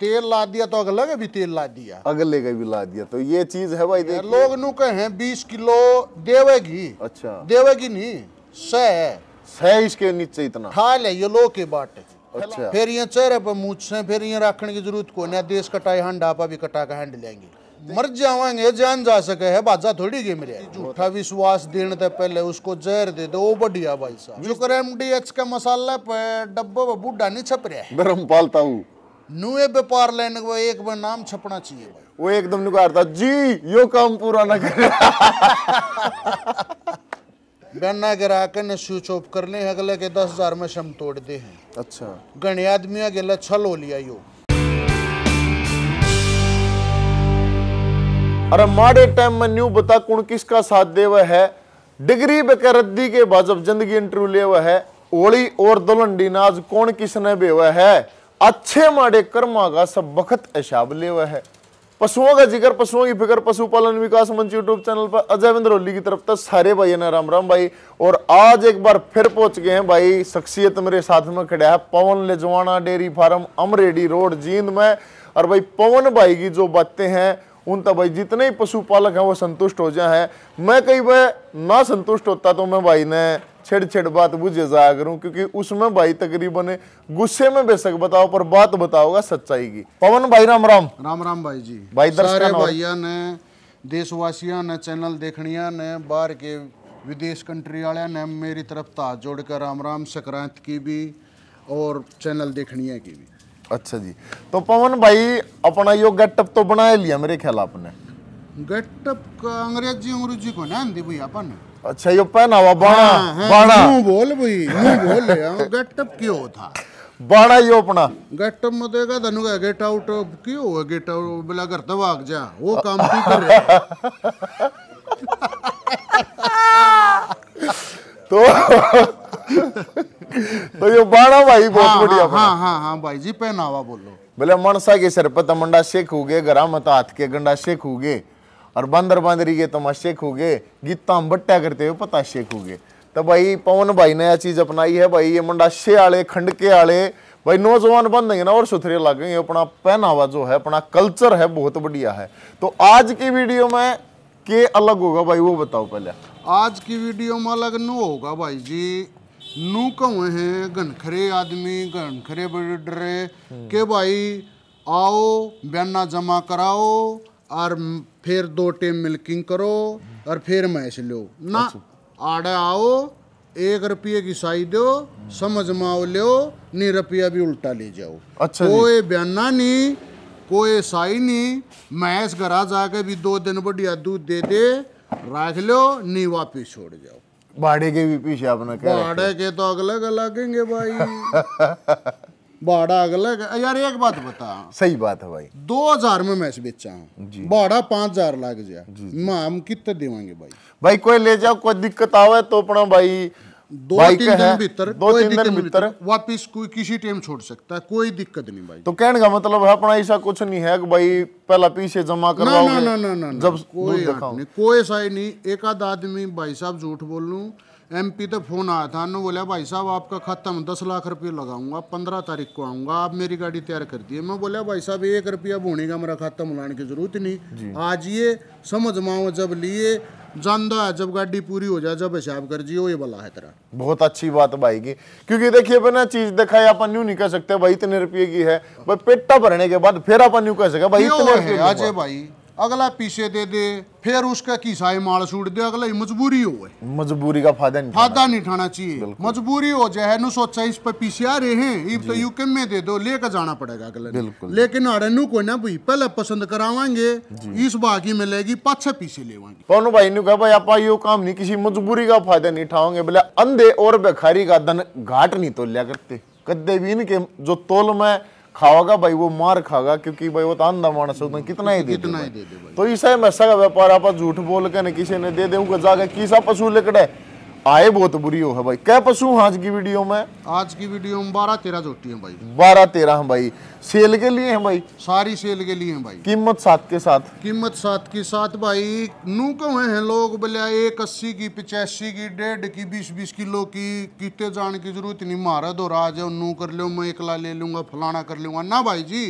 तेल ला दिया तो अगले का भी तेल ला दिया अगले का भी ला दिया तो ये चीज है भाई देख लोग नु कहे बीस किलो देवेगी अच्छा देवेगी नहीं सह सह इसके नीचे इतना खा ले ये लोग के बाट अच्छा फिर ये चेहरे पर से फिर ये रखने की जरूरत को ना देश कटाई हंडा पा भी कटा का हंड लेंगे मर जावांगे जान जा सके है बाजा थोड़ी गे मेरे झूठा विश्वास देने से पहले उसको जहर दे दो बढ़िया भाई साहब जो एम डी का मसाला पे डब्बा बूढ़ा नहीं छप रहा है गरम पालता हूँ नुए व्यापार लाइन को एक बार नाम छपना चाहिए भाई वो एकदम नुकार था जी यो काम पूरा ना कर बना गिरा के ने स्विच ऑफ कर ले अगले के दस हजार में शम तोड़ दे हैं अच्छा गणे आदमी अगले छल हो लिया यो अरे माड़े टाइम में न्यू बता कौन किसका साथ देव है डिग्री बेकरद्दी के बाजब जिंदगी इंटरव्यू ले है ओली और दुलंडी नाज कौन किसने बेवा है अच्छे माड़े कर्मा का सब बखत हिसाब ले हुआ है पशुओं का जिक्र पशुओं की फिक्र पशुपालन विकास मंच यूट्यूब चैनल पर अजय विंद्रोली की तरफ तक सारे भाई ना राम राम भाई और आज एक बार फिर पहुंच गए हैं भाई शख्सियत मेरे साथ में खड़ा है Pawan Lejwana dairy farm Amredi road Jind में और भाई पवन भाई की जो बातें हैं उन तो भाई जितने ही पशुपालक हैं वो संतुष्ट हो जाए मैं कई बार ना संतुष्ट होता तो मैं भाई ने छेड़ छेड़ बात बुझे जाया करूँ क्योंकि उसमें भाई तकरीबन गुस्से में बेशक बताओ पर बात बताओगा सच्चाई की पवन भाई राम राम राम राम भाई जी भाई सारे ने देशवासियों ने चैनल देखनिया ने बाहर के विदेश कंट्री वाले ने मेरी तरफ ताज जोड़कर राम राम संक्रांत की भी और चैनल देखनिया की भी अच्छा जी तो पवन भाई अपना यो गेटअप तो बना लिया मेरे ख्याल आपने गेटअप का अंग्रेजी अंग्रेजी को ना दी भैया अपन अच्छा यो पहनावा बाणा हाँ, हाँ, हाँ, बाणा मुंह बोल भाई मुंह बोल ले गेटअप क्यों था बाणा यो अपना गेटअप में देगा धनु का गेट आउट क्यों हुआ गेट आउट बोला कर दबाग तो जा वो काम भी कर रहे तो तो ये बाणा भाई बहुत हाँ, बढ़िया हाँ, हाँ हाँ भाई जी पहनावा बोलो बोले मनसा के सर पर तमंडा तो शेख हो गए गरा मत हाथ के गंडा शेख हो गए और बंदर बंदरी के तमा तो शेख हो गए गीता बट्टा करते हुए पता शेख हो गए तो भाई पवन भाई ने यह चीज अपनाई है भाई ये मुंडा शे आले खंड के आले भाई नौजवान बन देंगे ना और सुथरे लागेंगे अपना पहनावा जो है अपना कल्चर है बहुत बढ़िया है तो आज की वीडियो में के अलग होगा भाई वो बताओ पहले आज की वीडियो में अलग न होगा भाई जी नू कौ हैं घनखरे आदमी घनखरे बड़े के भाई आओ बयाना जमा कराओ और फिर दो टेम मिल्किंग करो और फिर मैच लो ना अच्छा। आड़े आओ एक रुपये की साई दो समझ में आओ लो नहीं रुपया भी उल्टा ले जाओ अच्छा कोई बयाना नहीं कोई साई नहीं मैच घर जाके भी दो दिन बढ़िया दूध दे दे रख लो नहीं वापिस छोड़ जाओ बाड़े के भी पीछे अपना करें के तो अलग लगेंगे भाई भाड़ा अलग यार एक बात बता सही बात है भाई दो हजार में मैच बेचा हूँ भाड़ा पांच हजार लग जाए हम कितने देवेंगे भाई भाई कोई ले जाओ कोई दिक्कत आवे तो अपना भाई दो तीन दिन भीतर दो तीन दिन भीतर वापिस कोई किसी टाइम छोड़ सकता है कोई दिक्कत नहीं भाई तो कहने का मतलब है अपना ऐसा कुछ नहीं है कि भाई पहला पीछे जमा ना ना ना जब कोई नहीं कोई ऐसा ही नहीं एक आध आदमी भाई साहब झूठ बोल एम पी तो फोन आया था उन्होंने बोला भाई साहब आपका खाता में दस लाख रुपये लगाऊंगा पंद्रह तारीख को आऊंगा आप मेरी गाड़ी तैयार कर दिए मैं बोला भाई साहब एक रुपया बोनेगा का मेरा खाता मिलाने की जरूरत नहीं आज ये समझ माओ जब लिए जानदा है जब गाड़ी पूरी हो जाए जब हिसाब कर जियो ये भला है तेरा बहुत अच्छी बात भाई की क्योंकि देखिए बिना चीज दिखाए अपन यूं नहीं कह सकते भाई इतने रुपये की है भाई पेटा भरने के बाद फिर अपन यूं कह सके भाई इतने आज भाई अगला पीछे दे दे फिर उसका किसाए माल छूट दे अगला मजबूरी हो मजबूरी का फायदा नहीं फायदा नहीं उठाना चाहिए मजबूरी हो जाए सोचा इस पर पीछे आ रहे हैं इब तो यूके में दे दो लेकर जाना पड़ेगा अगला बिल्कुल लेकिन अड़नू को ना भाई पहले पसंद करावांगे इस बाग मिलेगी पाछे पीछे लेवांगे पवन भाई ने कहा भाई आप यो काम नहीं किसी मजबूरी का फायदा नहीं उठाओगे बोले अंधे और बेखारी का धन घाट नहीं तो लिया करते कदे भी इनके जो तोल में खावागा भाई वो मार खागा क्योंकि भाई वो तो आंधा मानस होता कितना ही दे कितना ही दे, दे, तो इसा ही मैसा का व्यापार आप झूठ बोल के ना किसी ने दे दे जाके किसा पशु लिकड़े आए बहुत बुरी हो है भाई क्या पशु आज की वीडियो में आज की वीडियो में बारह तेरह जोटी है भाई बारह तेरह है भाई सेल के लिए है भाई सारी सेल के लिए है भाई कीमत सात के साथ कीमत सात के साथ भाई नू कहे हैं लोग बोले एक अस्सी की पचासी की डेढ़ की बीस बीस किलो की कितने जाने की जरूरत नहीं मारा दो राज नू कर लो मैं एकला ले लूंगा फलाना कर लूंगा ना भाई जी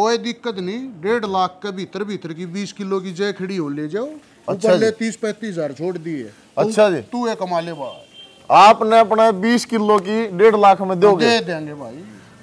कोई दिक्कत नहीं डेढ़ लाख के भीतर भीतर की बीस किलो की जय खड़ी हो ले जाओ अच्छा तीस पैंतीस हजार छोड़ दिए अच्छा जी तू एक कमाले ले आपने अपना बीस किलो की डेढ़ लाख में दोगे दे देंगे भाई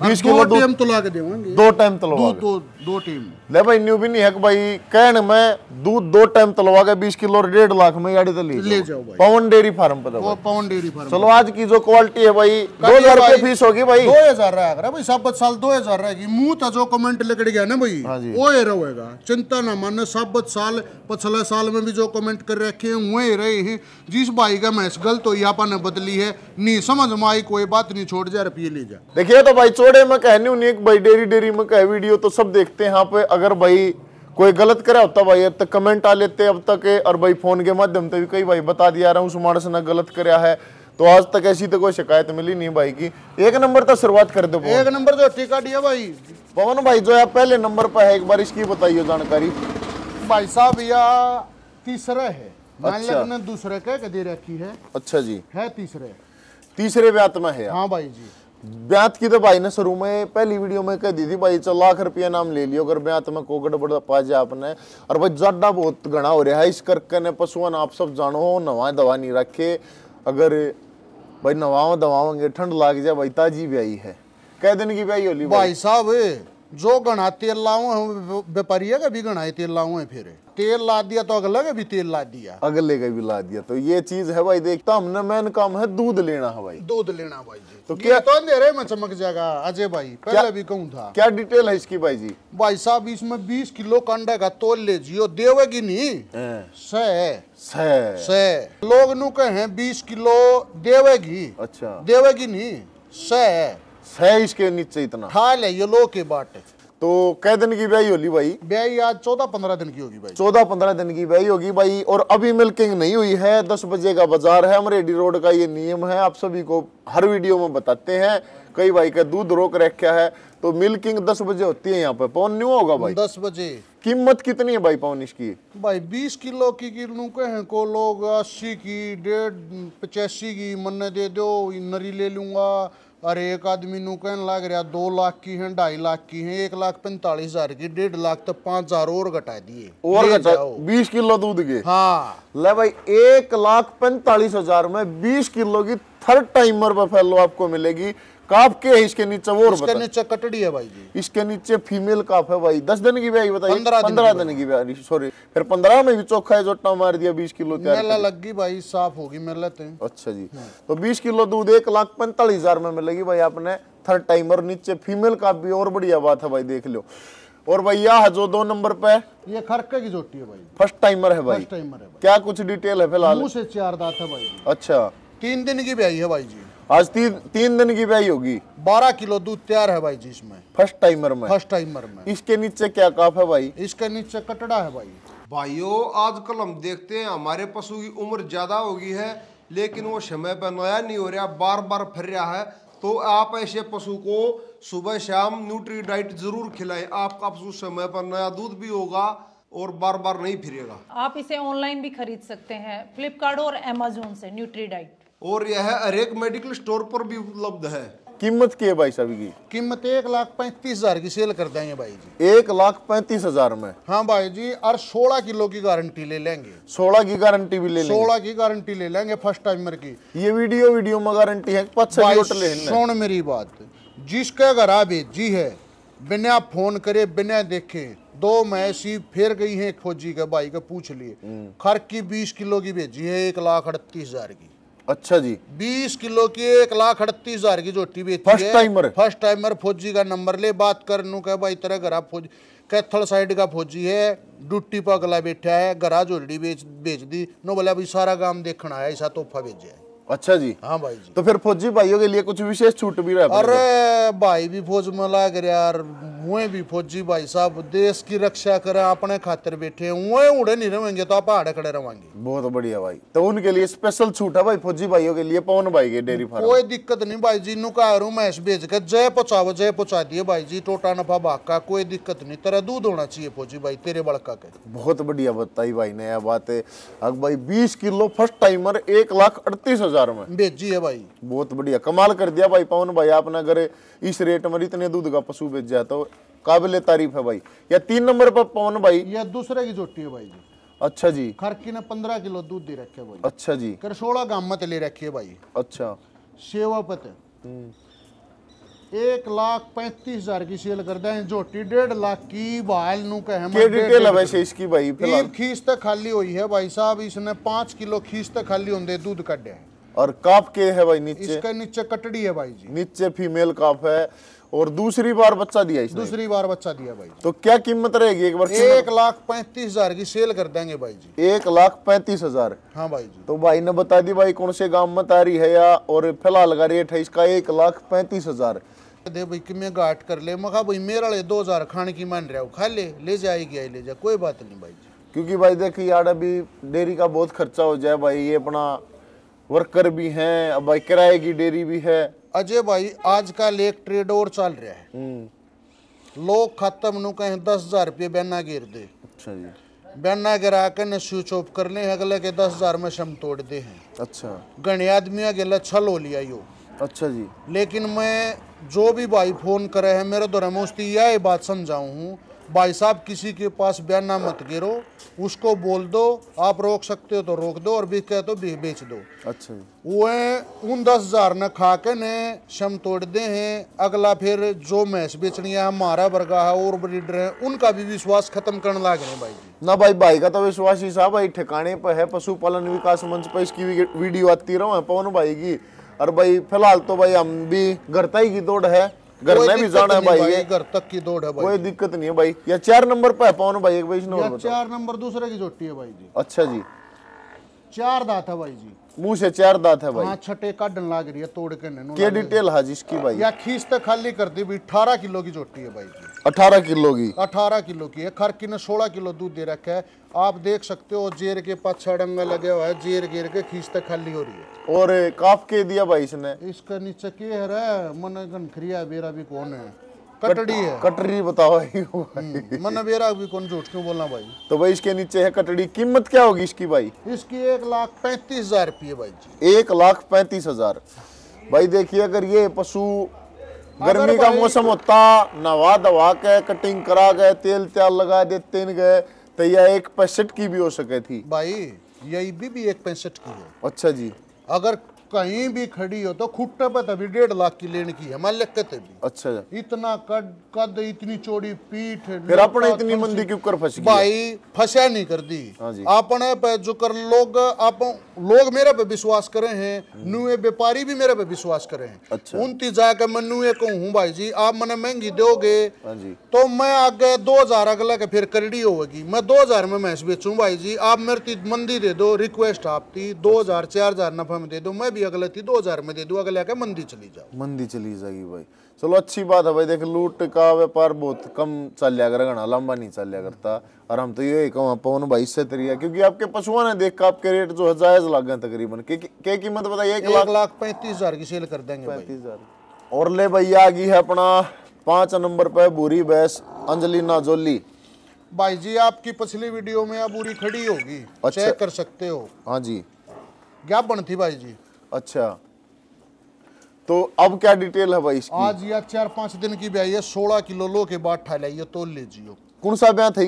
बीस किलो दो टाइम तो ला देंगे दो टाइम तो दो दो टीम ले भाई न्यू भी नहीं है भाई कहन में दूध दो टाइम तलवा के बीस किलो डेढ़ लाख में गाड़ी तो ले, जाओ भाई पवन डेयरी फार्म पर वो पवन डेयरी फार्म चलो आज की जो क्वालिटी है भाई दो हजार रुपये फीस होगी भाई दो हजार रहेगा भाई साबत साल दो हजार रहेगी मुंह तो जो कमेंट लिख गया ना भाई वो ही रहेगा चिंता ना माने साबत साल पिछले साल में भी जो कमेंट कर रखे हैं वही रहे हैं जिस भाई का मैच गलत हो यहाँ ने बदली है नहीं समझ में आई कोई बात नहीं छोड़ जा रुपये ले जा देखिए तो भाई चोड़े में कहने उन्हें भाई डेरी डेरी में कह वीडियो तो सब देख देखते हैं यहाँ पे अगर भाई कोई गलत करे होता भाई अब तक कमेंट आ लेते अब तक और भाई फ़ोन के माध्यम से भी कई भाई बता दिया रहा हूँ उस मानस ने गलत करा है तो आज तक ऐसी तो कोई शिकायत मिली नहीं भाई की एक नंबर तो शुरुआत कर दो एक नंबर तो टीका दिया भाई पवन भाई जो है पहले नंबर पर है एक बार इसकी बताइए जानकारी भाई साहब यह तीसरा है अच्छा। ने दूसरे के दे रखी है अच्छा जी है तीसरे तीसरे पे आत्मा है हाँ भाई जी ब्यात की तो भाई ने शुरू में पहली वीडियो में कह दी थी भाई चल लाख रुपया नाम ले लियो अगर ब्यात में को गड़बड़ पा जाए आपने और भाई जाडा बहुत घना हो रहा है इस करके ने पशुअन आप सब जानो हो नवा दवा नहीं रखे अगर भाई नवाओ दवाओगे ठंड लाग जाए भाई ताजी ब्याई है कह देने की ब्याई होली भाई साहब जो गणा तेल लाओ हम व्यापारी का भी गणा तेल लाओ है फिर तेल ला दिया तो अगले का भी तेल ला दिया अगले का भी ला दिया तो ये चीज है भाई देखता हमने मेन काम है दूध लेना है भाई दूध लेना भाई जी तो क्या तो अंधेरे में चमक जाएगा अजय भाई पहले क्या? भी कहूँ था क्या डिटेल है इसकी भाई जी भाई साहब इसमें बीस किलो कंडे का तोल ले जियो देवेगी नहीं सह सह सह लोग नु कहे बीस किलो देवेगी अच्छा देवेगी नहीं सह है इसके नीचे इतना हाल है ये लो के बाट तो कई दिन की ब्याई होली भाई ब्याई आज चौदह पंद्रह दिन की होगी भाई चौदह पंद्रह दिन की ब्याई होगी भाई और अभी मिल्किंग नहीं हुई है दस बजे का बाजार है अमरेडी रोड का ये नियम है आप सभी को हर वीडियो में बताते हैं कई भाई का दूध रोक रखा है तो मिल्किंग दस बजे होती है यहाँ पे पवन न्यू होगा भाई दस बजे कीमत कितनी है भाई पवन इसकी भाई बीस किलो की किलो हैं को लोग अस्सी की डेढ़ पचासी की मन दे दो नरी ले लूंगा और एक आदमी नू लग रहा दो लाख की है ढाई लाख की है एक लाख पैंतालीस हजार की डेढ़ लाख तो पांच हजार और घटा दिए और घटा बीस किलो दूध के हाँ ले भाई एक लाख पैंतालीस हजार में बीस किलो की थर्ड टाइमर पर फैलो आपको मिलेगी काफ के है इसके नीचे वो इसके नीचे कटड़ी है भाई जी इसके नीचे फीमेल काफ है भाई दस दिन की ब्याई बताइए पंद्रह दिन की ब्याई सॉरी फिर पंद्रह में भी चोखा है जोटा मार दिया बीस किलो मेला लग गई भाई साफ होगी मेरे मेला तो। अच्छा जी तो बीस किलो दूध एक लाख पैंतालीस हजार में मिलेगी भाई आपने थर्ड टाइमर नीचे फीमेल का भी और बढ़िया बात है भाई देख लो और भैया जो दो नंबर पे ये खरके की जोटी है भाई फर्स्ट टाइमर है भाई फर्स्ट टाइमर है भाई। क्या कुछ डिटेल है फिलहाल मुंह से चार दांत है भाई अच्छा तीन दिन की ब्याई है भाई जी आज तीन तीन दिन की ब्याई होगी बारह किलो दूध तैयार है भाई जी इसमें फर्स्ट टाइमर में फर्स्ट टाइमर में इसके नीचे क्या काफ है भाई इसके नीचे कटड़ा है भाई भाइयों आजकल हम देखते हैं हमारे पशु की उम्र ज्यादा हो गई है लेकिन वो समय पर नया नहीं हो रहा बार बार फिर रहा है तो आप ऐसे पशु को सुबह शाम न्यूट्री डाइट जरूर खिलाएं आपका पशु समय पर नया दूध भी होगा और बार बार नहीं फिरेगा आप इसे ऑनलाइन भी खरीद सकते हैं फ्लिपकार्ट और अमेजोन से न्यूट्री डाइट और यह हरेक मेडिकल स्टोर पर भी उपलब्ध है कीमत की है भाई साहब की कीमत एक लाख पैंतीस हजार की सेल कर देंगे भाई जी एक लाख पैंतीस हजार में हाँ भाई जी और सोलह किलो की गारंटी ले लेंगे सोलह की गारंटी भी ले सोलह की गारंटी ले लेंगे फर्स्ट टाइमर की ये वीडियो वीडियो में गारंटी है सुन मेरी बात जिसका घर भेजी है बिना फोन करे बिना देखे दो सी फिर गई है खोजी के भाई के पूछ लिए हम्म। खर की बीस किलो की भेजी है एक लाख अड़तीस हजार की अच्छा जी 20 किलो की एक लाख अड़तीस हजार की जोटी बेचती फर्स्ट टाइमर फर्स्ट टाइमर फौजी का नंबर ले बात कर कह भाई तेरा घरा फौज कैथल साइड का फौजी है ड्यूटी पर अगला बैठा है घरा जोड़ी बेच बेच दी नो बोले अभी सारा काम देखना आया ऐसा तोहफा भेजे है अच्छा जी हाँ भाई जी तो फिर फौजी भाइयों के लिए कुछ विशेष छूट भी रहा अरे भाई भी फौज में लाग रहा यार मुए भी फौजी भाई साहब देश की रक्षा करे अपने खातिर बैठे हुए उड़े नहीं रहेंगे तो आप आड़े खड़े रहेंगे बहुत बढ़िया भाई तो उनके लिए स्पेशल छूट है भाई फौजी भाइयों के लिए पवन भाई के डेयरी फार्म कोई दिक्कत नहीं भाई जी नुका रू मैश भेज के जय पहुंचाओ जय पहुंचा दिए भाई जी टोटा नफा भाग का कोई दिक्कत नहीं तेरा दूध होना चाहिए फौजी भाई तेरे बड़का के बहुत बढ़िया बताई भाई नया बात है भाई बीस किलो फर्स्ट टाइमर एक लाख अड़तीस हजार बाजार में भेजी है भाई बहुत बढ़िया कमाल कर दिया भाई पवन भाई आपने अगर इस रेट में इतने दूध का पशु बेच जाए तो काबिल तारीफ है भाई या तीन नंबर पर पवन भाई या दूसरे की जोटी है भाई जी अच्छा जी खरकी ने पंद्रह किलो दूध दे रखे भाई अच्छा जी कर सोलह गांव मत ले रखे भाई अच्छा सेवा पते हम्म। एक लाख पैंतीस हजार की सेल कर दें जोटी डेढ़ लाख की बाल नू कहे के डिटेल है वैसे इसकी भाई फिलहाल खीस तक खाली हुई है भाई साहब इसने पांच किलो खीस तक खाली होंगे दूध कट है और काफ के है भाई नीचे इसका नीचे कटड़ी है भाई जी नीचे फीमेल काफ है और दूसरी बार बच्चा दिया इसने दूसरी बार बच्चा दिया भाई जी। तो क्या कीमत रहेगी एक बार एक लाख पैंतीस हजार की सेल कर देंगे भाई जी एक लाख पैंतीस हजार हाँ भाई जी तो भाई ने बता दी भाई कौन से गांव में तारी है या और फिलहाल का रेट है इसका एक लाख पैंतीस हजार दे भाई कि मैं गाट कर ले मखा भाई मेरा ले दो हजार खाने की मान रहा हूँ खा ले ले जाएगी आई ले जा कोई बात नहीं भाई जी क्योंकि भाई देखिए यार अभी डेयरी का बहुत खर्चा हो जाए भाई ये अपना वर्कर भी हैं अब भाई किराए की डेयरी भी है अजय भाई आज का लेख ट्रेड और चल रहा है हम्म। लोग खत्म नु कहे दस हजार रुपये बैना गिर दे अच्छा जी बैना गिरा के ने स्विच ऑफ कर ले अगले के दस हजार में शम तोड़ दे हैं अच्छा गणे आदमी अगले छल हो लिया यो अच्छा जी लेकिन मैं जो भी भाई फोन करे है मेरे दौरान में उसकी यह बात समझाऊ हूँ भाई साहब किसी के पास बयाना मत गिरो उसको बोल दो आप रोक सकते हो तो रोक दो और बिके तो बेच दो अच्छा वो उन दस हजार ने खा के ने शम तोड़ दे हैं अगला फिर जो मैच बेचनी है हमारा वर्गा है और ब्रीडर है उनका भी विश्वास खत्म करने लागे हैं भाई न ना भाई भाई का तो विश्वास ही साहब भाई ठिकाने पर है पशुपालन विकास मंच पर इसकी वीडियो आती रहो है पवन भाई की और भाई फिलहाल तो भाई हम भी घरता ही की दौड़ है घर में भी जाना है भाई घर तक की दौड़ है कोई दिक्कत नहीं है भाई या चार नंबर पे पावन भाई एक भाई तो। चार नंबर दूसरे की जोटी है भाई जी अच्छा जी चार दाता भाई जी मुंह से चार दांत है भाई हाँ, छठे काटन लाग रही है तोड़ के नैनो क्या डिटेल है जिसकी भाई या खींच तो खाली कर दी भी 18 किलो की जोटी है भाई अठारह 18 किलो की 18 किलो की है खरकी ने 16 किलो दूध दे रखा है आप देख सकते हो जेर के पास डंगा लगे हुआ है जेर गिर के खींच तो खाली हो रही है और काफ के दिया भाई इसने इसका नीचे के है मन गन बेरा भी कौन है कटड़ी है कटड़ी बताओ हम्म, मन मेरा भी कौन झूठ क्यों बोलना भाई तो भाई इसके नीचे है कटड़ी कीमत क्या होगी इसकी भाई इसकी एक लाख पैंतीस हजार रुपये भाई जी एक लाख पैंतीस हजार भाई देखिए अगर ये पशु गर्मी का मौसम होता नवा दवा के कटिंग करा गए तेल त्याल लगा दे देते गए तो यह एक पैंसठ की भी हो सके थी भाई यही भी, भी एक पैंसठ की है अच्छा जी अगर कहीं भी खड़ी हो तो खुट्टे पे तभी तो डेढ़ लाख की लेन की हमारे लेके थे भी अच्छा, अच्छा इतना कद कद इतनी चौड़ी पीठ फिर अपने इतनी मंदी के ऊपर फंस भाई फंसे नहीं कर दी अपने हाँ पे जो कर लोग आप लोग मेरे पे विश्वास करे हैं नुए व्यापारी भी मेरे पे विश्वास करे हैं अच्छा उनती जाकर मैं नुए को हूँ भाई जी आप मैंने महंगी दोगे हाँ तो मैं आगे दो हजार अगला के फिर करड़ी होगी मैं दो हजार में मैं बेचू भाई जी आप मेरे मंदी दे दो रिक्वेस्ट आपती दो हजार चार हजार नफा में दे दो मैं भी कोई अगला थी दो हजार में दे दो अगला क्या मंदी चली जाओ मंदी चली जाएगी भाई चलो अच्छी बात है भाई देख लूट का व्यापार बहुत कम चल लिया करना लंबा नहीं चल लिया करता और हम तो ये कहूँ पवन भाई इससे तरिया क्योंकि आपके पशुओं ने देख आपके रेट जो है जायज लग गए तकरीबन क्या कीमत बताइए एक लाख पैंतीस हजार की सेल कर देंगे पैंतीस और ले भैया आ गई है अपना पांच नंबर पे बुरी बैस अंजलिना जोली भाई जी आपकी पिछली वीडियो में अब बुरी खड़ी होगी अच्छा। चेक कर सकते हो हाँ जी क्या बन थी भाई जी अच्छा तो अब क्या डिटेल है भाई इसकी? आज या चार पांच दिन की ब्याह है सोलह किलो लो के बाद ठा लाइए तोल लीजियो कौन सा ब्याह थी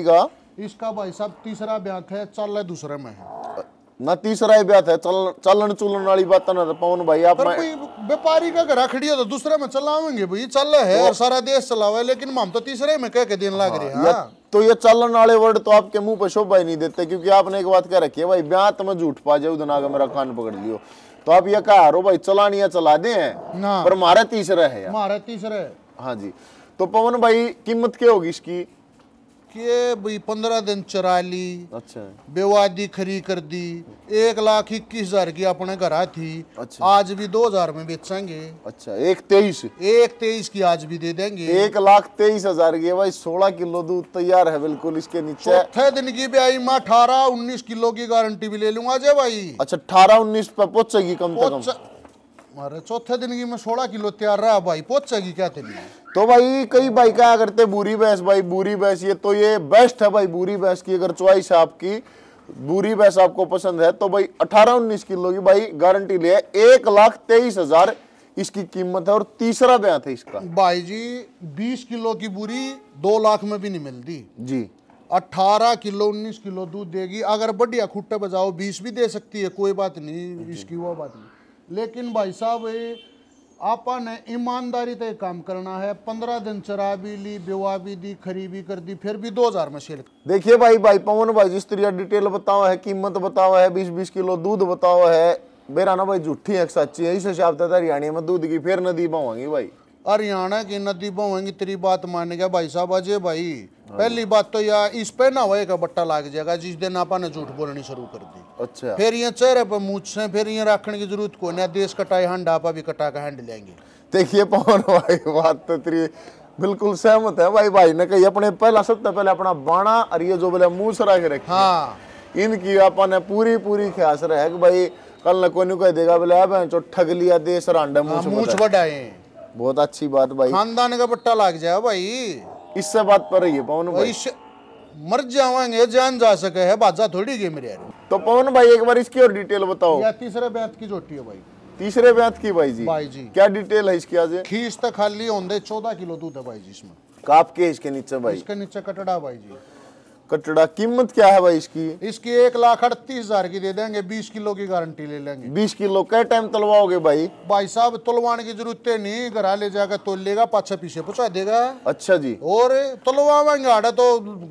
इसका भाई साहब तीसरा ब्याह है चल दूसरे में है ना तीसरा ही ब्याह है चल चलन चुलन वाली बात ना पवन भाई आप व्यापारी का घर खड़ी है तो दूसरे में चलावेंगे भाई चल है और तो- सारा देश चलावे लेकिन हम तो तीसरे में कह के दिन लग रहे हैं हाँ, हाँ। तो ये चलन वाले वर्ड तो आपके मुंह पर शोभा ही नहीं देते क्योंकि आपने एक बात कह रखी है भाई ब्याह तो में झूठ पा जाओ धनागा मेरा कान पकड़ लियो तो आप ये कहा रो भाई चलानिया चला दे पर मारा तीसरा है यार हमारा तीसरा है हाँ जी तो पवन भाई कीमत क्या होगी इसकी कि भाई पंद्रह दिन चरा ली अच्छा बेवादी खरी कर दी एक लाख इक्कीस हजार की अपने घर थी अच्छा। आज भी दो हजार में बेचेंगे अच्छा एक तेईस एक तेईस की आज भी दे देंगे एक लाख तेईस हजार की भाई सोलह किलो दूध तैयार है बिल्कुल इसके नीचे छह दिन की भी आई मैं अठारह उन्नीस किलो की गारंटी भी ले लूंगा जय भाई अच्छा अठारह उन्नीस पे पहुंचेगी कम से कम मारे चौथे दिन की मैं सोलह किलो तैयार रहा भाई पहुंचेगी क्या तेरी तो भाई कई भाई क्या करते बुरी भैंस भाई बुरी भैंस ये तो ये बेस्ट है भाई बुरी भैंस की अगर च्वाइस है आपकी बुरी भैंस आपको पसंद है तो भाई अठारह उन्नीस किलो की भाई गारंटी ले एक लाख तेईस हजार इसकी कीमत है और तीसरा बया था इसका भाई जी बीस किलो की बुरी दो लाख में भी नहीं मिलती जी अठारह किलो उन्नीस किलो दूध देगी अगर बढ़िया खुट्टे बजाओ बीस भी दे सकती है कोई बात नहीं इसकी वो बात नहीं लेकिन भाई साहब आपने ईमानदारी से काम करना है पंद्रह दिन चरा भी ली बेवा भी दी खरीबी कर दी फिर भी दो हजार में सेल देखिए भाई भाई पवन भाई जिस तरह डिटेल बताओ है कीमत बताओ है बीस बीस किलो दूध बताओ है ना भाई झूठी है सच्ची है इस हिसाब से तो हरियाणा में दूध की फिर नदी पावांगी भाई हरियाणा की नदी बोवेंगी तेरी बात मान गया भाई साहब अजय भाई पहली बात तो यार इस पे ना होए बट्टा लाग जाएगा जिस दिन आपा ने झूठ बोलनी शुरू कर दी अच्छा फिर ये चेहरे पर मूछ से फिर ये रखने की जरूरत को ना देश कटाई हंड आपा भी कटा का हैंड लेंगे देखिए पवन भाई बात तो तेरी बिल्कुल सहमत है भाई भाई ने कही अपने पहला सबसे पहले अपना बाणा और ये जो बोले मुंह सरा के रखे हाँ इनकी आपा ने पूरी पूरी ख्यास रहे भाई कल न कोई नहीं कह देगा बोले अब ठग लिया देश रांडा हाँ, मूछ बढ़ाए बहुत अच्छी बात भाई खानदान का पट्टा लाग जाए भाई इससे बात पर रही है पवन भाई मर जावांगे जान जा सके है बाजा थोड़ी गेम मेरे तो पवन भाई एक बार इसकी और डिटेल बताओ या तीसरे बैत की जोटी है भाई तीसरे बैत की भाई जी भाई जी क्या डिटेल है इसकी आज खींच तक तो खाली होंगे चौदह किलो दूध है भाई जी इसमें काप के इसके नीचे भाई इसके नीचे कटड़ा भाई जी कटड़ा कीमत क्या है भाई इसकी इसकी एक लाख अड़तीस हजार की दे देंगे बीस किलो की गारंटी ले लेंगे बीस किलो कै टाइम तलवाओगे भाई भाई साहब तुलवाने की जरूरत नहीं घर ले जाकर तो लेगा पाछा पीछे पहुँचा देगा अच्छा जी और तुलवाएंगे आड़े तो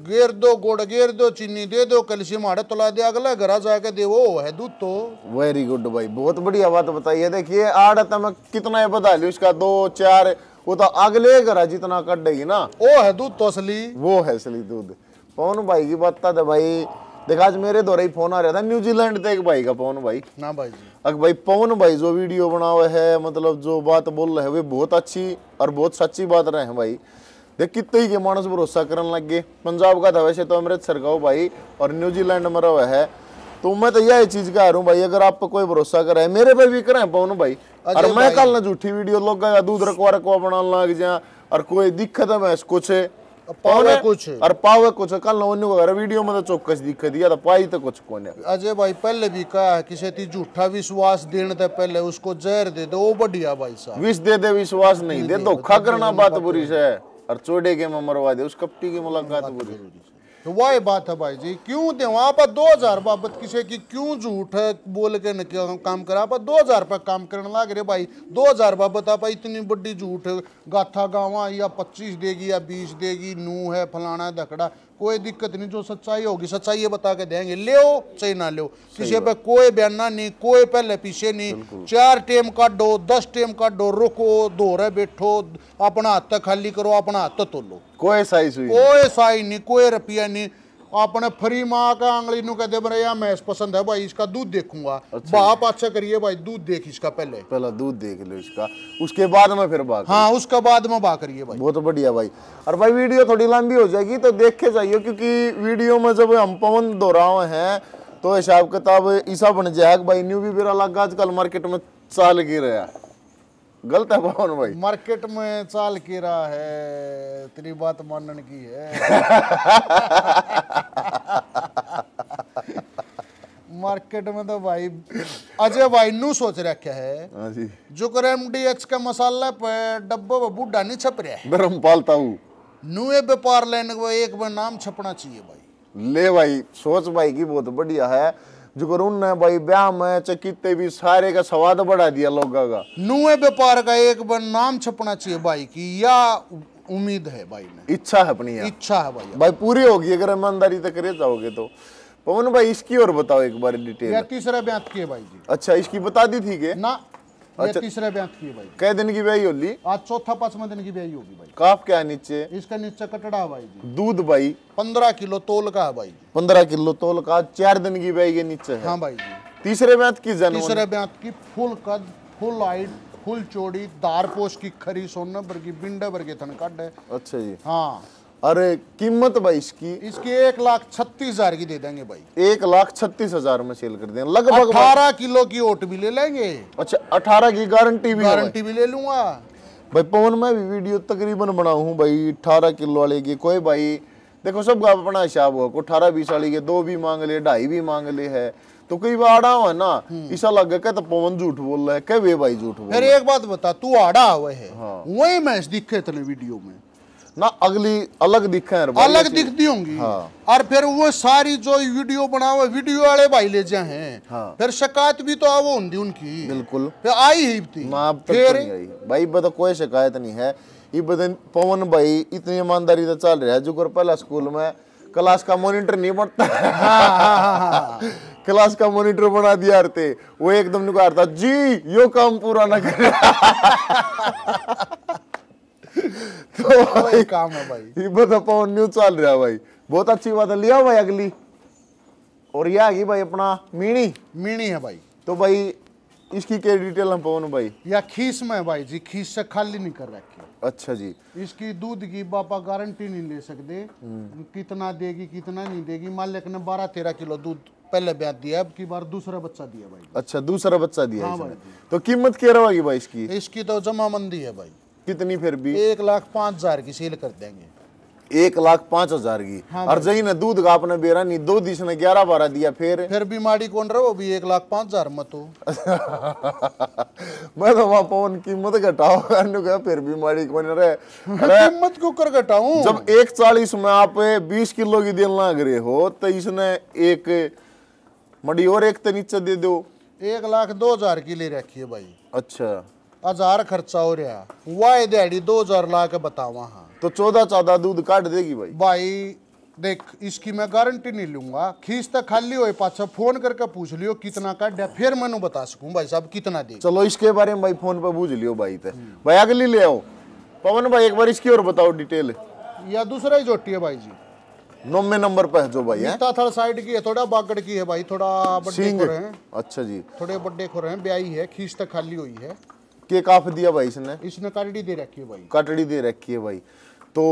गेर दो गोड़ गेर दो चीनी दे दो कैल्शियम आड़े तुला दे अगला घर जाके दे वो है दूध तो वेरी गुड भाई बहुत बढ़िया बात बताइए देखिये आड़ा तो मैं कितना है बता लू इसका दो चार वो तो अगले घर जितना कट देगी ना वो है दूध तो असली वो है असली दूध पवन भाई की बात था तो भाई देखा आज मेरे दौरे ही फोन आ रहा था न्यूजीलैंड एक भाई का पवन भाई ना भाई जी भाई पवन भाई जो वीडियो बना हुआ है मतलब जो बात बोल रहे वे बहुत अच्छी और बहुत सच्ची बात रहे हैं भाई देख कितने ही के मानस भरोसा करने लग गए पंजाब का था वैसे तो अमृतसर का हो भाई और न्यूजीलैंड में रहा है तो मैं तो यह चीज कह रहा हूँ भाई अगर आप कोई भरोसा करे मेरे पे भी करें पवन भाई और मैं कल ना झूठी वीडियो लोग दूध रखवा रखवा बना लग जाए और कोई दिक्कत है मैं कुछ तो पावे कुछ और पावे कुछ कल नवन्यू अरे वीडियो में तो चौकस दिख दिया तो पाई तो कुछ कोने अजय भाई पहले भी कहा है किसे ती झूठा विश्वास देने थे पहले उसको जहर दे दो बढ़िया भाई साहब विश दे दे विश्वास नहीं दे धोखा करना बात बुरी से और चोड़े के मरवा दे उस कपटी की मुलाकात बुरी तो वही बात है भाई जी क्यों दे वहाँ पर दो हजार बाबत किसी की क्यों झूठ बोल के न काम करा आप दो हजार पर काम करने लग रहे भाई दो हजार बाबत आप इतनी बड़ी झूठ गाथा गावा या पच्चीस देगी या बीस देगी नू है फलाना है धकड़ा कोई दिक्कत नहीं जो सच्चाई होगी सच्चाई ये बता के देंगे ले चाहे ना लो किसी पर कोई बयाना नहीं कोई पहले पीछे नहीं चार टेम काटो दस टेम काटो रुको दो बैठो अपना हाथ खाली करो अपना हाथ तो कोई સાઈ સુઈ કોઈ સાઈ नहीं कोई रुपया नहीं अपने फ्री माँ का आंगली कहते बने यार मैं पसंद है भाई इसका दूध देखूंगा अच्छा। बाप अच्छा करिए भाई दूध देख इसका पहले पहला दूध देख लो इसका उसके बाद में फिर बात हाँ उसके बाद में बात करिए भाई बहुत तो बढ़िया भाई और भाई वीडियो थोड़ी लंबी हो जाएगी तो देख के जाइए क्योंकि वीडियो में जब हम पवन दोहराओ हैं तो हिसाब किताब ईसा बन जाएगा भाई न्यू भी बेरा लगा आजकल मार्केट में चाल गिर रहा है गलत है पवन भाई मार्केट में चाल रहा है तेरी बात मानन की है मार्केट में तो भाई अजय भाई नू सोच रखा है हाँ जो कर एमडीएच का मसाला पे डब्बो डब्बा बुढ़ा नहीं छप रहा है गरम पालता हूँ नू ये व्यापार लेने को एक बार नाम छपना चाहिए भाई ले भाई सोच भाई की बहुत बढ़िया है जो उनने भाई ब्याह में चकीते भी सारे का स्वाद बढ़ा दिया लोगों का नुए व्यापार का एक बार नाम छपना चाहिए भाई की या उम्मीद है भाई ने इच्छा है अपनी इच्छा है भाई भाई पूरी होगी अगर ईमानदारी तक करे जाओगे तो पवन भाई इसकी और बताओ एक बार डिटेल तीसरा ब्याह है भाई जी अच्छा इसकी बता दी थी के ना अच्छा तीसरे की भाई कई दिन की होली आज चौथा पांचवा दिन की होगी भाई काफ क्या नीचे इसका नीचे कटड़ा भाई जी दूध भाई पंद्रह किलो तोल का है भाई पंद्रह किलो तोल का चार दिन की ब्याई के नीचे है हाँ भाई जी तीसरे ब्यांत की जन तीसरे ब्यांत की फुल कद फुल हाइट फुल चौड़ी दार पोष की खरी सोन की बिंडा वर्गी थन काट है अच्छा जी हाँ अरे कीमत भाई इसकी इसकी एक लाख छत्तीस हजार की दे देंगे भाई एक लाख छत्तीस हजार में सेल कर देंगे लगभग अठारह किलो की ओट भी ले लेंगे अच्छा अठारह की गारंटी भी गारंटी भी ले लूंगा भाई पवन मैं भी वीडियो तकरीबन बनाऊ हूँ भाई अठारह किलो वाले की कोई भाई देखो सबका अपना हिसाब हुआ को अठारह बीस वाली के दो भी मांग ले ढाई भी मांग ले है तो कई बार आड़ा हुआ ना ऐसा लग गया तो पवन झूठ बोल रहा है कह वे भाई झूठ बोल एक बात बता तू आड़ा हुआ है हाँ। वही मैच दिखे तेरे वीडियो में ना अगली अलग दिखे अलग दिखती होंगी हाँ। और फिर वो सारी जो वीडियो बनावे वीडियो वाले भाई ले जाए हैं हाँ। फिर शिकायत भी तो आवो होंगी उनकी बिल्कुल फिर आई ही थी ना फिर तो भाई बता तो कोई शिकायत नहीं है ये बदन पवन भाई इतनी ईमानदारी से चल रहा है जुगर पहला स्कूल में क्लास का मॉनिटर नहीं बनता हाँ, हाँ, हाँ, क्लास का मॉनिटर बना दिया वो एकदम निकालता जी यो काम पूरा ना कर तो भाई काम है भाई हिम्मत अपन न्यू चल रहा भाई बहुत अच्छी बात है लिया भाई अगली और यह आ भाई अपना मीणी मीणी है भाई तो भाई इसकी क्या डिटेल हम पवन भाई या खीस में भाई जी खीस से खाली नहीं कर रखी अच्छा जी इसकी दूध की बापा गारंटी नहीं ले सकते हम्म। कितना देगी कितना नहीं देगी मालिक ने बारह तेरह किलो दूध पहले ब्याज दिया अब की बार दूसरा बच्चा दिया भाई अच्छा दूसरा बच्चा दिया हाँ भाई तो कीमत क्या रहेगी भाई इसकी इसकी तो मंदी है भाई कितनी फिर भी एक लाख पांच हजार की सेल कर देंगे एक लाख पांच हजार की हाँ और जही ने दूध का आपने बेरा नहीं दो दिस ने ग्यारह बारह दिया फिर फिर भी माड़ी कौन रहो भी एक लाख पांच हजार मत हो मैं तो वहां पवन कीमत घटाओ फिर भी माड़ी कौन रहे कीमत तो को कर घटाऊ जब एक चालीस में आप बीस किलो की देल ना करे हो तो इसने एक मड़ी और एक तो नीचे दे दो एक लाख दो हजार की ले रखी है भाई अच्छा हजार खर्चा हो रहा वाह दिहाड़ी दो हजार ला के बतावा हाँ तो चौदह चौदह दूध काट देगी भाई भाई देख इसकी मैं गारंटी नहीं लूंगा खींच तक तो खाली हो पाछा फोन करके पूछ लियो कितना का दिया फिर मैं बता सकू भाई साहब कितना दे चलो इसके बारे में भाई फोन पर पूछ लियो भाई ते भाई अगली ले आओ पवन भाई एक बार इसकी और बताओ डिटेल या दूसरा ही जोटी है भाई जी नौवे नंबर पर है जो भाई है साइड की है थोड़ा बागड़ की है भाई थोड़ा बड़े खोरे हैं अच्छा जी थोड़े खो खोरे हैं ब्याई है खींच तक तो खाली हुई है के काफ दिया भाई इसने इसने कटड़ी दे रखी है भाई कटड़ी दे रखी है भाई तो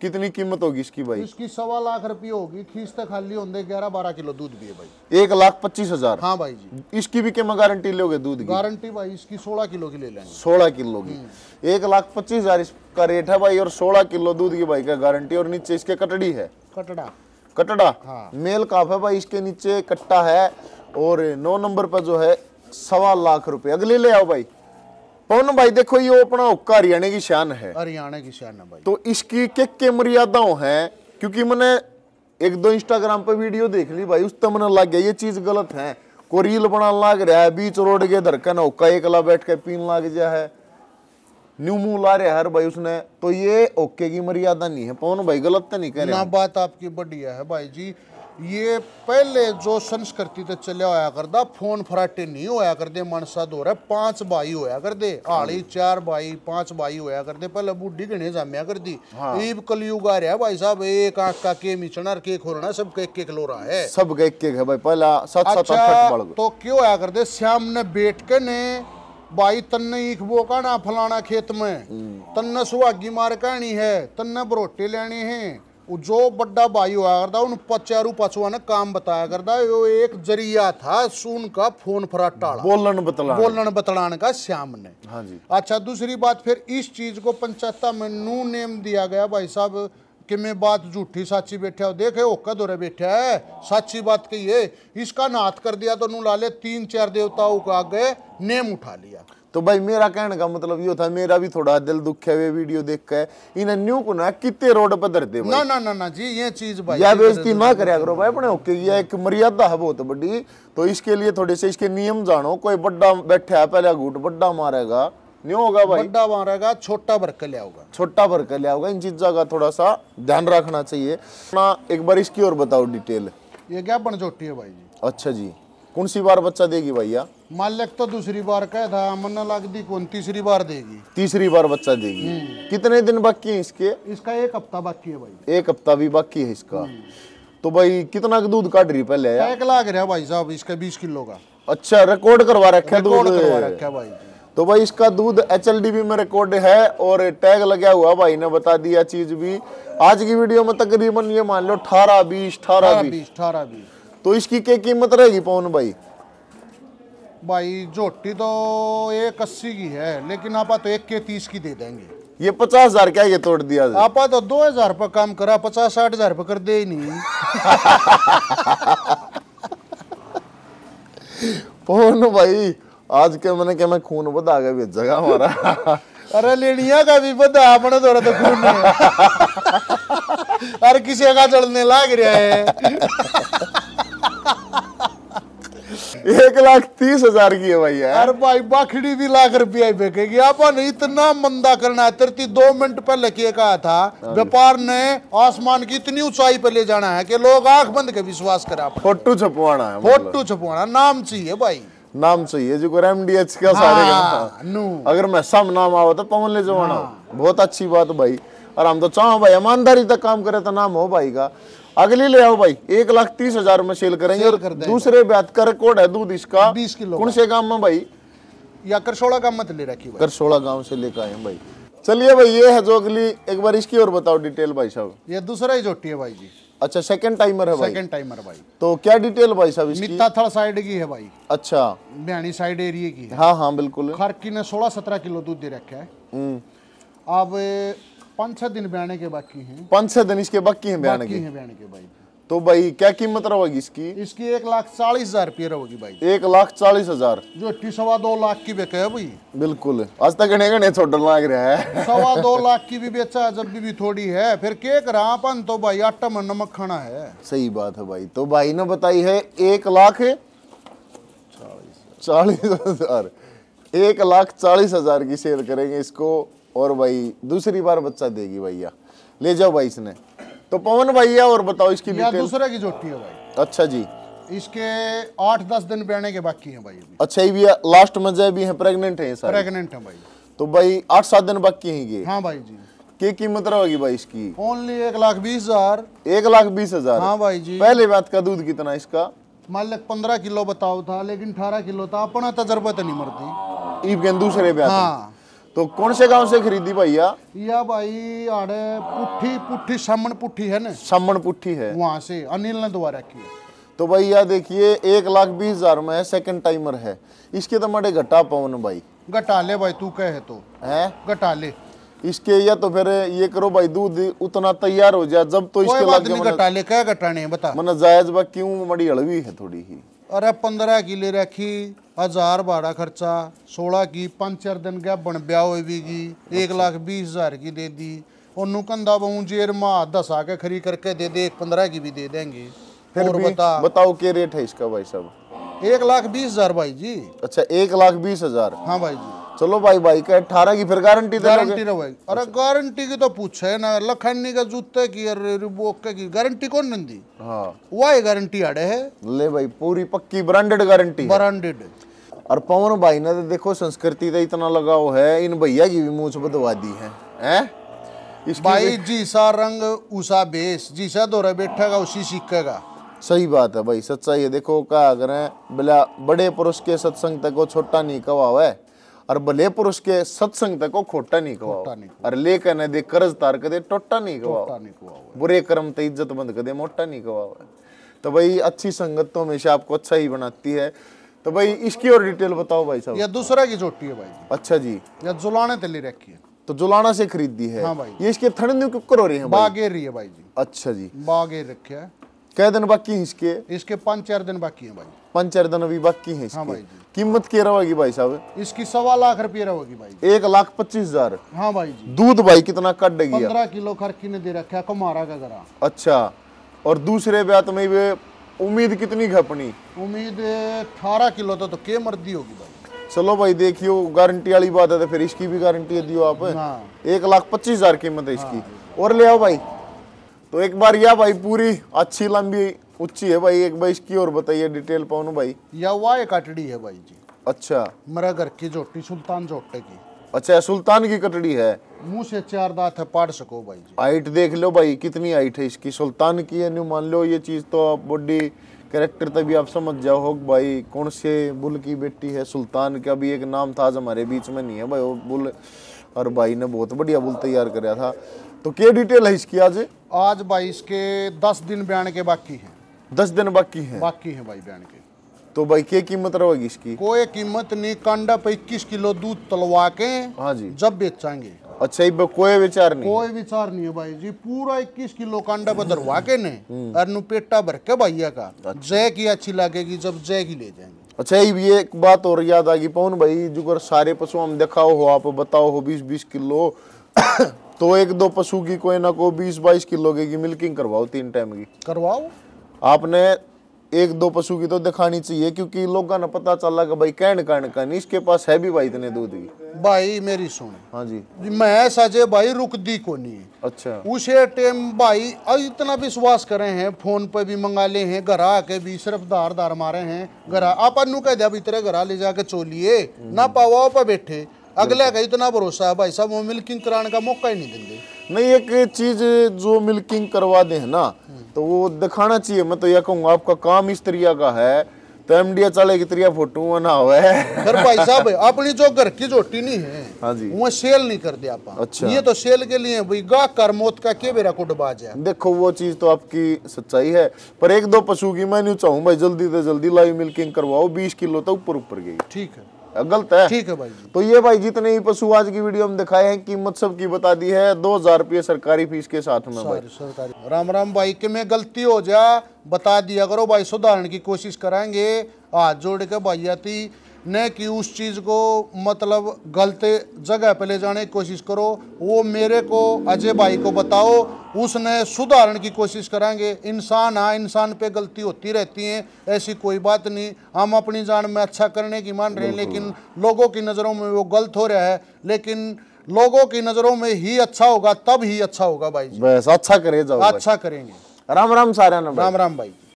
कितनी कीमत होगी इसकी भाई इसकी सवा लाख रुपये होगी खींचते खाली होंगे ग्यारह बारह किलो दूध भी है भाई एक लाख पच्चीस हजार हाँ भाई जी इसकी भी कीमत गारंटी लोगे दूध की गारंटी भाई इसकी सोलह किलो की ले लेंगे सोलह किलो की हम्म। एक लाख पच्चीस हजार इसका रेट है भाई और सोलह किलो दूध की भाई का गारंटी और नीचे इसके कटड़ी है कटड़ा कटड़ा हाँ। मेल काफ है भाई इसके नीचे कट्टा है और नौ नंबर पर जो है सवा लाख रुपए अगले ले आओ भाई पवन भाई देखो ये अपना हुक्का हरियाणा की शान है हरियाणा की शान है भाई तो इसकी के के मर्यादाओं हैं क्योंकि मैंने एक दो इंस्टाग्राम पे वीडियो देख ली भाई उस तक मैंने लग गया ये चीज गलत है को रील बना लाग रहा है बीच रोड के धरकन ओका एक बैठ के पीन लाग गया है न्यू मुंह ला रहा हर भाई उसने तो ये ओके की मर्यादा नहीं है पवन भाई गलत तो नहीं कह रहे ना बात आपकी बढ़िया है भाई जी ये पहले जो संस्कृति तो चलिया होया करदा फोन फराटे नहीं होया करदे मनसा दो रहा पांच भाई होया करदे हाली चार भाई पांच भाई होया करदे पहले बुढ़ी गणे जाम्या करदी हाँ। ईब कलयुग आ रहा भाई साहब एक आंख का के मिचनर के खोरना सब के के लो रहा है सब के के है भाई पहला सात सात अच्छा, बढ़ गए तो क्यों होया करदे श्याम ने बैठ के ने भाई तन्ने ईख बोका ना फलाना खेत में हम्म। तन्ने सुहागी मार कहनी है तन्ने बरोटे लेने हैं जो बड़ा भाई हुआ करता उन पचारू पछुआ ने काम बताया करता वो एक जरिया था सुन का फोन फराटा बोलन बतला बोलन बतलान का श्याम ने हाँ जी अच्छा दूसरी बात फिर इस चीज को पंचायत में नू नेम दिया गया भाई साहब कि मैं बात झूठी साची बैठा हो देखे ओका दोरे बैठा है साची बात कही है इसका नाथ कर दिया तो नू लाले तीन चार देवताओं का आगे नेम उठा लिया तो भाई मेरा कहने का मतलब यो था मेरा भी थोड़ा दिल दुख है वे वीडियो देख के इन न्यू को ना कितने रोड पर धरते ना ना ना ना जी ये चीज भाई या बेइज्जती ना करया करो भाई अपने ओके ये एक मर्यादा है बहुत बड़ी तो इसके लिए थोड़े से इसके नियम जानो कोई बड्डा बैठा है पहले घूट बड्डा मारेगा नहीं होगा भाई बड्डा मारेगा छोटा भर के ले होगा छोटा भर के ले होगा इन चीजों का थोड़ा सा ध्यान रखना चाहिए ना एक बार इसकी और बताओ डिटेल ये क्या बनझोटी है भाई जी अच्छा जी कौन सी बार बच्चा देगी भैया मालिक तो दूसरी बार कह था मन लग दी कौन तीसरी बार देगी तीसरी बार बच्चा देगी हम्म। कितने दिन बाकी है इसके इसका एक हफ्ता बाकी है भाई एक हफ्ता भी बाकी है इसका हम्म। तो भाई कितना का दूध काट रही पहले एक लाख रहा भाई साहब इसका बीस किलो का अच्छा रिकॉर्ड करवा रखे दूध करवा रखा भाई तो भाई इसका दूध एच में रिकॉर्ड है और टैग लगा हुआ भाई ने बता दिया चीज भी आज की वीडियो में तकरीबन ये मान लो अठारह बीस अठारह बीस अठारह बीस तो इसकी क्या कीमत रहेगी पवन भाई भाई झोटी तो एक अस्सी की है लेकिन आपा तो एक के तीस की दे देंगे ये पचास हजार क्या ये तोड़ दिया आपा तो दो हजार पर काम करा पचास साठ हजार पर कर दे ही नहीं फोन भाई आज के मैंने क्या मैं खून बता गया भी जगह हमारा अरे लेनिया का भी बता अपने थोड़ा तो खून नहीं अरे किसी का चढ़ने लाग रहा है एक लाख तीस हजार की है भाई यार भाई बाखड़ी भी लाख रुपया फेंकेगी आप इतना मंदा करना है तिरती दो मिनट पहले के कहा था हाँ व्यापार ने आसमान की इतनी ऊंचाई पर ले जाना है कि लोग आंख बंद के विश्वास करा फोटो छपवाना है मतलब। फोटो छपवाना नाम चाहिए भाई नाम चाहिए जो एम डी एच का सारे हाँ, अगर मैं सब नाम आओ तो पवन ले जवाना हाँ। बहुत अच्छी बात भाई और हम तो चाहो भाई ईमानदारी तक काम करे तो नाम हो भाई का अगली ले आओ भाई एक लाख तीस हजार में सेल करेंगे और कर दूसरे ब्यात का रिकॉर्ड है दूध इसका बीस किलो कौन से गांव में भाई या करसोड़ा गांव मत ले रखी करसोड़ा गांव से लेकर आए भाई चलिए भाई ये है जो अगली एक बार इसकी और बताओ डिटेल भाई साहब ये दूसरा ही जोटी है भाई जी अच्छा सेकंड टाइमर है भाई सेकंड टाइमर भाई तो क्या डिटेल भाई साहब इसकी मित्ता थड़ साइड की है भाई अच्छा म्याणी साइड एरिया की है हां हाँ बिल्कुल खरकी ने 16 17 किलो दूध दे रखा है हम्म। अब पाँच छह दिन बयाने के बाकी हैं पाँच छह दिन इसके बाकी हैं बयाने के बयाने के भाई तो भाई क्या कीमत रहेगी इसकी इसकी एक लाख चालीस हजार रुपये रहेगी भाई एक लाख चालीस हजार जो इट्टी सवा दो लाख की बेक है भाई बिल्कुल आज तक गणे गणे छोड़ लाग रहा है सवा दो लाख की भी बेचा है जब भी, भी थोड़ी है फिर के करापन तो भाई आटा में नमक खाना है सही बात है भाई तो भाई ने बताई है एक लाख चालीस हजार एक लाख चालीस हजार की सेल करेंगे इसको और भाई दूसरी बार बच्चा देगी भैया ले जाओ भाई इसने तो पवन भैया और बताओ इसकी दूसरे की जोटी है भाई अच्छा जी इसके आठ दस दिन बहने के बाकी हैं भाई अच्छा ही भी लास्ट में भी है प्रेग्नेंट है सारे प्रेग्नेंट है भाई तो भाई आठ सात दिन बाकी है ये हाँ भाई जी की कीमत रहेगी भाई इसकी ओनली एक लाख बीस हजार एक लाख बीस हजार हाँ भाई जी पहले बात का दूध कितना इसका मालिक पंद्रह किलो बताओ था लेकिन अठारह किलो था अपना तजर्बा तो नहीं मरती दूसरे ब्याह हाँ तो कौन से गांव से खरीदी भैया या भाई आड़े पुट्ठी पुट्ठी सामन पुट्ठी है ना सामन पुट्ठी है वहाँ से अनिल ने दोबारा किया तो तो भैया देखिए एक लाख बीस हजार में सेकंड टाइमर है इसके तो मटे घटा पवन भाई घटा ले भाई तू कहे तो है घटा ले इसके या तो फिर ये करो भाई दूध उतना तैयार हो जाए जब तो इसके बाद मतलब घटा ले क्या घटाने बता मैंने जायज बा क्यों मड़ी हड़वी है थोड़ी ही અરે 15 કી લે રાખી હજાર વાડા ખર્ચા 16 કી 5 4 દિન ગયા બણબ્યાઓ એવીજી 1 લાખ 20 હજાર કી દે દી ઓનુ કંદા બઉં જેર માદસા કે ખરી કરકે દે દે 15 કી ભી દે દેંગે ફિર બતા બતાઉ કે રેટ હે ઇસકા ભાઈ સાબ 1 લાખ 20 હજાર ભાઈજી અચ્છા 1 લાખ 20 હજાર હા ભાઈજી चलो भाई भाई का अठारह की फिर गारंटी गारंटी ना भाई अरे गारंटी अच्छा। की तो पूछे ना लखानी का जूते की अरे रिबोक की गारंटी कौन ने दी हाँ वाई गारंटी आड़े है ले भाई पूरी पक्की ब्रांडेड गारंटी ब्रांडेड और पवन भाई ने तो देखो संस्कृति का इतना लगाव है इन भैया की भी मूछ बदवा दी है हैं भाई जीसा रंग उसा बेस जीसा दौरा बैठेगा उसी सीखेगा सही बात है भाई सच्चाई है देखो क्या अगर बिला बड़े पुरुष के सत्संग तक वो छोटा नहीं कवा हुआ है और भले पुरुष के सत्संग तक खोटा नहीं कवाओ और ले कहने दे कर्ज तार कदे टोटा नहीं कवाओ बुरे कर्म तो इज्जत बंद कदे मोटा नहीं कवाओ तो भाई अच्छी संगत तो हमेशा आपको अच्छा ही बनाती है तो भाई इसकी और डिटेल बताओ भाई साहब ये दूसरा की चोटी है भाई अच्छा जी ये जुलाने तेली रखी है तो जुलाना से खरीद दी है हाँ भाई ये इसके थड़ने कुकर हो रही है बागेर रही है भाई जी अच्छा जी बागेर रखे है कै दिन बाकी इसके इसके पाँच चार दिन बाकी है भाई पंचरदन विभाग की है इसकी हाँ भाई जी कीमत क्या रहेगी भाई साहब इसकी सवा लाख रुपये रहेगी भाई एक लाख पच्चीस हजार हाँ भाई जी दूध भाई कितना कट देगी पंद्रह किलो खर्ची ने दे रखा कुमारा का गरा अच्छा और दूसरे ब्यात में भी उम्मीद कितनी घपनी उम्मीद अठारह किलो तो, तो के मर्दी होगी भाई चलो भाई देखियो गारंटी वाली बात है तो फिर इसकी भी गारंटी दियो आप एक लाख पच्चीस हजार कीमत है इसकी हाँ। और ले आओ भाई तो एक बार यह भाई पूरी अच्छी लंबी ऊंची है भाई एक भाई इसकी और बताइए डिटेल पाऊन भाई यवा एक कटड़ी है भाई जी अच्छा मेरा घर की जोटी सुल्तान जोटे की अच्छा सुल्तान की कटड़ी है मुंह से चार दांत है पाड़ सको भाई जी हाइट देख लो भाई कितनी हाइट है इसकी सुल्तान की है न्यू मान लो ये चीज तो आप बॉडी करेक्टर तभी आप समझ जाओ भाई कौन से बुल की बेटी है सुल्तान का भी एक नाम था आज हमारे बीच में नहीं है भाई वो बुल और भाई ने बहुत बढ़िया बुल तैयार कराया था तो क्या डिटेल है इसकी आज आज भाई इसके दस दिन बयान के बाकी है दस दिन बाकी हैं बाकी हैं भाई बहन के तो भाई क्या कीमत रहेगी इसकी कोई कीमत नहीं कांडा पे इक्कीस किलो दूध तलवा के हाँ जी जब बेचाएंगे अच्छा ये कोई विचार नहीं कोई विचार नहीं है भाई जी पूरा इक्कीस किलो कांडा बदर के ने हम्म। और नुपेटा भर के भैया का अच्छा। जय की अच्छी लगेगी जब जय की ले जाएंगे अच्छा ये भी एक बात और याद आ गई पवन भाई जुगर सारे पशु हम दिखाओ हो आप बताओ हो बीस बीस किलो तो एक दो पशु की कोई ना कोई बीस बाईस किलो की मिल्किंग करवाओ तीन टाइम की करवाओ आपने एक दो पशु की तो दिखानी चाहिए क्योंकि लोगों ने पता चल रहा भाई कैन कैन कैन इसके पास है भी भाई इतने दूध की भाई मेरी सुन हाँ जी मैं सजे भाई रुक दी को नहीं अच्छा उसे टेम भाई इतना विश्वास करे हैं फोन पे भी मंगा ले हैं घर आके भी सिर्फ धार धार मारे हैं घर आप अनु कह दिया भीतर घर ले जाके चोलिए ना हम्म। पावा पे बैठे अगले का इतना भरोसा है भाई साहब वो मिल्किंग कराने का मौका ही नहीं देंगे नहीं एक चीज जो मिल्किंग करवा दे है ना तो वो दिखाना चाहिए मैं तो यह कहूँगा आपका काम इस तरिया का है तो एम डी एच की तरिया फोटो ना हो घर भाई साहब अपनी जो घर की जो नहीं है हाँ जी वो सेल नहीं कर दिया आप अच्छा ये तो सेल के लिए भाई गा कर मौत का के बेरा को डुबा जाए देखो वो चीज तो आपकी सच्चाई है पर एक दो पशु की मैं नहीं चाहूँ भाई जल्दी से जल्दी लाइव मिल्किंग करवाओ बीस किलो तो ऊपर ऊपर गई ठीक है गलत है ठीक है भाई तो ये भाई जितने भी पशु आज की वीडियो में दिखाए हैं कीमत सबकी बता दी है दो हजार रुपये सरकारी फीस के साथ में भाई सरकारी राम राम भाई के में गलती हो जा बता दिया करो भाई सुधारण की कोशिश कराएंगे हाथ जोड़ के भाई आती न कि उस चीज़ को मतलब गलत जगह पर ले जाने की कोशिश करो वो मेरे को अजय भाई को बताओ उसने सुधारण की कोशिश करेंगे इंसान हाँ इंसान पे गलती होती रहती है ऐसी कोई बात नहीं हम अपनी जान में अच्छा करने की मान रहे हैं लेकिन लोगों की नज़रों में वो गलत हो रहा है लेकिन लोगों की नज़रों में ही अच्छा होगा तब ही अच्छा होगा भाई जी बस अच्छा करे जाओ अच्छा करेंगे राम राम सारे राम राम भाई